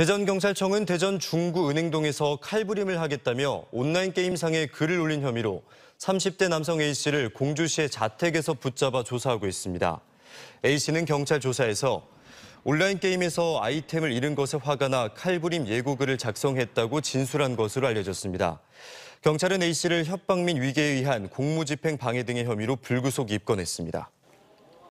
대전경찰청은 대전 중구 은행동에서 칼부림을 하겠다며 온라인 게임상에 글을 올린 혐의로 30대 남성 A씨를 공주시의 자택에서 붙잡아 조사하고 있습니다. A씨는 경찰 조사에서 온라인 게임에서 아이템을 잃은 것에 화가 나 칼부림 예고글을 작성했다고 진술한 것으로 알려졌습니다. 경찰은 A씨를 협박 및 위계에 의한 공무집행 방해 등의 혐의로 불구속 입건했습니다.